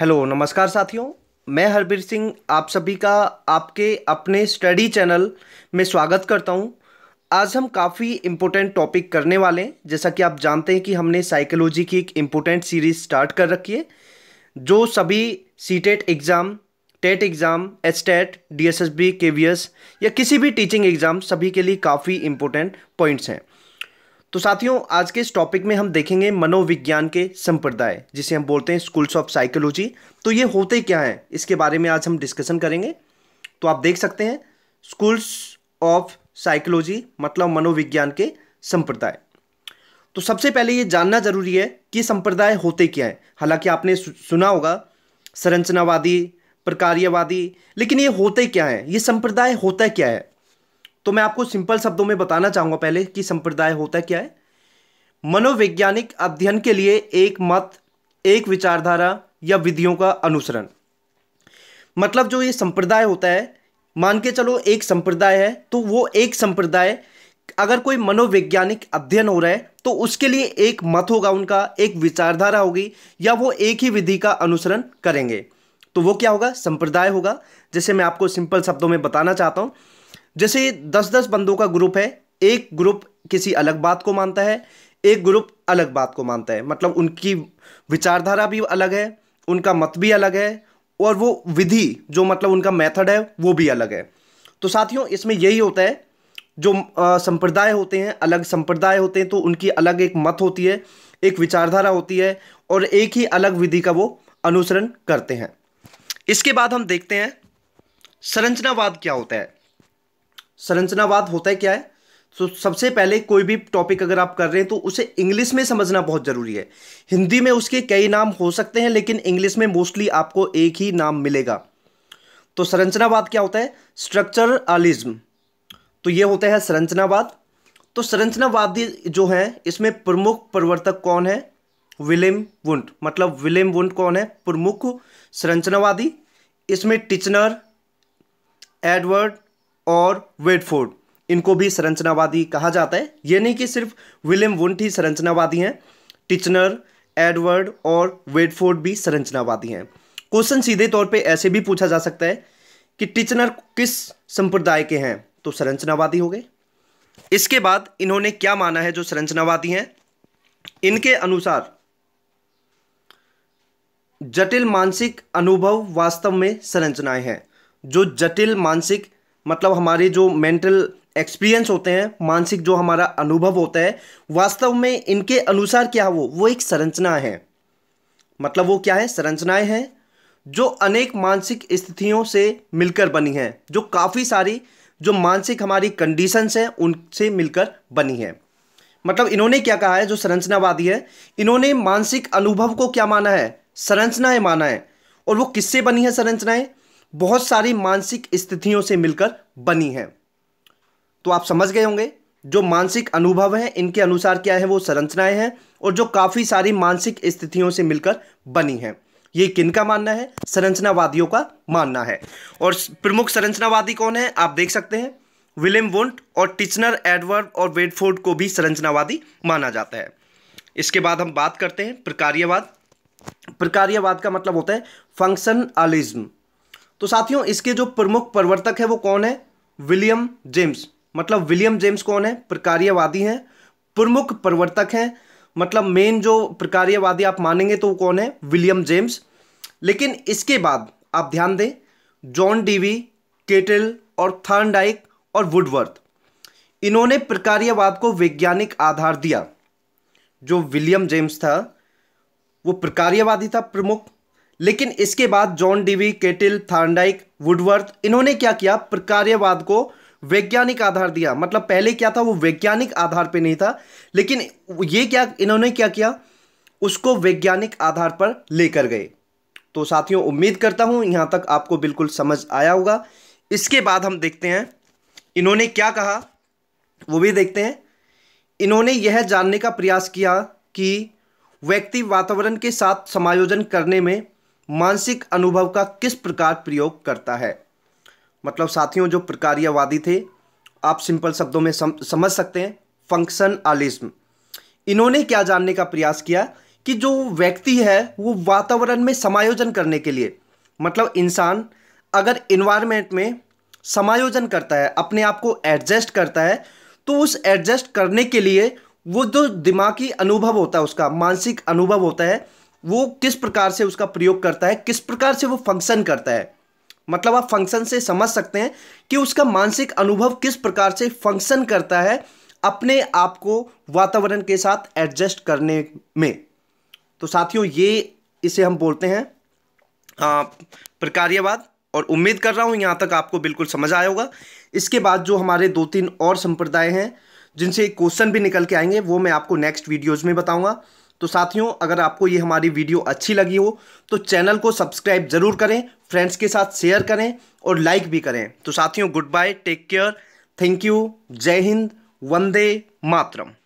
hello नमस्कार साथियों मैं हरबीर सिंह आप सभी का आपके अपने स्टडी चैनल में स्वागत करता हूं आज हम काफ़ी इम्पोर्टेंट टॉपिक करने वाले हैं जैसा कि आप जानते हैं कि हमने साइकोलॉजी की एक इम्पोर्टेंट सीरीज स्टार्ट कर रखी है जो सभी C TET exam TET exam H TET D S S B K V S या किसी भी टीचिंग एग्ज़ाम सभी के लिए काफ़ी इम्पोर्टेंट पॉइंट्स हैं तो साथियों आज के इस टॉपिक में हम देखेंगे मनोविज्ञान के संप्रदाय जिसे हम बोलते हैं स्कूल्स ऑफ साइकोलॉजी तो ये होते क्या हैं इसके बारे में आज हम डिस्कशन करेंगे तो आप देख सकते हैं स्कूल्स ऑफ साइकोलॉजी मतलब मनोविज्ञान के संप्रदाय तो सबसे पहले ये जानना जरूरी है कि संप्रदाय होते क्या हैं हालांकि आपने सुना होगा संरचनावादी प्रकार्यवादी लेकिन ये होते क्या हैं ये संप्रदाय होता क्या है तो मैं आपको सिंपल शब्दों में बताना चाहूंगा पहले कि संप्रदाय होता है क्या है मनोवैज्ञानिक अध्ययन के लिए एक मत एक विचारधारा या विधियों का अनुसरण मतलब जो ये संप्रदाय होता है मान के चलो एक संप्रदाय है तो वो एक संप्रदाय अगर कोई मनोवैज्ञानिक अध्ययन हो रहा है तो उसके लिए एक मत होगा उनका एक विचारधारा होगी या वो एक ही विधि का अनुसरण करेंगे तो वो क्या होगा संप्रदाय होगा जैसे मैं आपको सिंपल शब्दों में बताना चाहता हूँ जैसे दस दस बंदों का ग्रुप है एक ग्रुप किसी अलग बात को मानता है एक ग्रुप अलग बात को मानता है मतलब उनकी विचारधारा भी अलग है उनका मत भी अलग है और वो विधि जो मतलब उनका मेथड है वो भी अलग है तो साथियों इसमें यही होता है जो संप्रदाय होते हैं अलग संप्रदाय होते हैं तो उनकी अलग एक मत होती है एक विचारधारा होती है और एक ही अलग विधि का वो अनुसरण करते हैं इसके बाद हम देखते हैं संरचनावाद क्या होता है संरचनावाद होता है क्या है तो सबसे पहले कोई भी टॉपिक अगर आप कर रहे हैं तो उसे इंग्लिश में समझना बहुत ज़रूरी है हिंदी में उसके कई नाम हो सकते हैं लेकिन इंग्लिश में मोस्टली आपको एक ही नाम मिलेगा तो संरचनावाद क्या होता है स्ट्रक्चरलिज्म तो ये होता है संरचनावाद तो संरचनावादी जो है इसमें प्रमुख प्रवर्तक कौन है विलेम वुंट मतलब विलेम वुंट कौन है प्रमुख संरचनावादी इसमें टिचनर एडवर्ड और वेटफोर्ड इनको भी संरचनावादी कहा जाता है ये नहीं कि सिर्फ विलियम वुंट ही संरचनावादी हैं टिचनर एडवर्ड और वेडफोर्ड भी संरचनावादी हैं क्वेश्चन सीधे तौर पे ऐसे भी पूछा जा सकता है कि टिचनर किस संप्रदाय के हैं तो संरचनावादी हो गए इसके बाद इन्होंने क्या माना है जो संरचनावादी हैं इनके अनुसार जटिल मानसिक अनुभव वास्तव में संरचनाएं हैं जो जटिल मानसिक मतलब हमारे जो मेंटल एक्सपीरियंस होते हैं मानसिक जो हमारा अनुभव होता है वास्तव में इनके अनुसार क्या वो वो एक संरचना है मतलब वो क्या है संरचनाएं हैं जो अनेक मानसिक स्थितियों से मिलकर बनी हैं जो काफ़ी सारी जो मानसिक हमारी कंडीशंस हैं उनसे मिलकर बनी है मतलब इन्होंने क्या कहा है जो संरचनावादी है इन्होंने मानसिक अनुभव को क्या माना है संरचनाएं माना है और वो किससे बनी है संरचनाएं बहुत सारी मानसिक स्थितियों से मिलकर बनी है तो आप समझ गए होंगे जो मानसिक अनुभव हैं इनके अनुसार क्या है वो संरचनाएं हैं और जो काफ़ी सारी मानसिक स्थितियों से मिलकर बनी हैं ये किन का मानना है संरचनावादियों का मानना है और प्रमुख संरचनावादी कौन है आप देख सकते हैं विलियम वुंट और टिचनर एडवर्ड और वेडफोर्ड को भी संरचनावादी माना जाता है इसके बाद हम बात करते हैं प्रकार्यवाद प्रकार्यवाद का मतलब होता है फंक्शनलिज्म तो साथियों इसके जो प्रमुख प्रवर्तक है वो कौन है विलियम जेम्स मतलब विलियम जेम्स कौन है प्रकारियावादी हैं प्रमुख प्रवर्तक हैं मतलब मेन जो प्रकार्यवादी आप मानेंगे तो वो कौन है विलियम जेम्स लेकिन इसके बाद आप ध्यान दें जॉन डीवी केटल और थर्नडाइक और वुडवर्थ इन्होंने प्रकार्यवाद को वैज्ञानिक आधार दिया जो विलियम जेम्स था वो प्रकार्यवादी था प्रमुख लेकिन इसके बाद John Dewey Cattell Thorndike Woodworth इन्होंने क्या किया प्रकार्यवाद को वैज्ञानिक आधार दिया मतलब पहले क्या था वो वैज्ञानिक आधार पे नहीं था लेकिन ये क्या इन्होंने क्या किया उसको वैज्ञानिक आधार पर लेकर गए तो साथियों उम्मीद करता हूं यहां तक आपको बिल्कुल समझ आया होगा इसके बाद हम देखते हैं इन्होंने क्या कहा वो भी देखते हैं इन्होंने यह जानने का प्रयास किया कि व्यक्ति वातावरण के साथ समायोजन करने में मानसिक अनुभव का किस प्रकार प्रयोग करता है मतलब साथियों जो प्रकारियावादी थे आप सिंपल शब्दों में सम, समझ सकते हैं फंक्शन आलिज्म इन्होंने क्या जानने का प्रयास किया कि जो व्यक्ति है वो वातावरण में समायोजन करने के लिए मतलब इंसान अगर इन्वायरमेंट में समायोजन करता है अपने आप को एडजस्ट करता है तो उस एडजस्ट करने के लिए वो जो दिमागी अनुभव होता है उसका मानसिक अनुभव होता है वो किस प्रकार से उसका प्रयोग करता है किस प्रकार से वो फंक्शन करता है मतलब आप फंक्शन से समझ सकते हैं कि उसका मानसिक अनुभव किस प्रकार से फंक्शन करता है अपने आप को वातावरण के साथ एडजस्ट करने में तो साथियों ये इसे हम बोलते हैं प्रकार्यवाद और उम्मीद कर रहा हूँ यहाँ तक आपको बिल्कुल समझ आया होगा इसके बाद जो हमारे दो तीन और संप्रदाय हैं जिनसे क्वेश्चन भी निकल के आएंगे वो मैं आपको नेक्स्ट वीडियोज़ में बताऊँगा तो साथियों अगर आपको ये हमारी वीडियो अच्छी लगी हो तो चैनल को सब्सक्राइब जरूर करें फ्रेंड्स के साथ शेयर करें और लाइक भी करें तो साथियों good bye take care thank you जय हिंद वंदे मातरम